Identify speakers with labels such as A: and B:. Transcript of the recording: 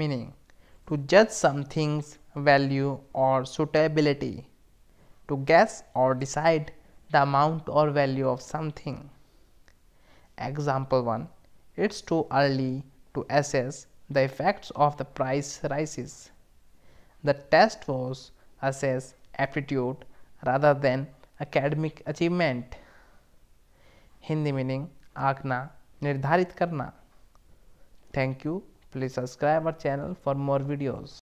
A: meaning to judge something's value or suitability to guess or decide the amount or value of something example 1 it's too early to assess the effects of the price rises the test was assess aptitude rather than academic achievement Hindi meaning: आंकना निर्धारित करना Thank you. Please subscribe our channel for more videos.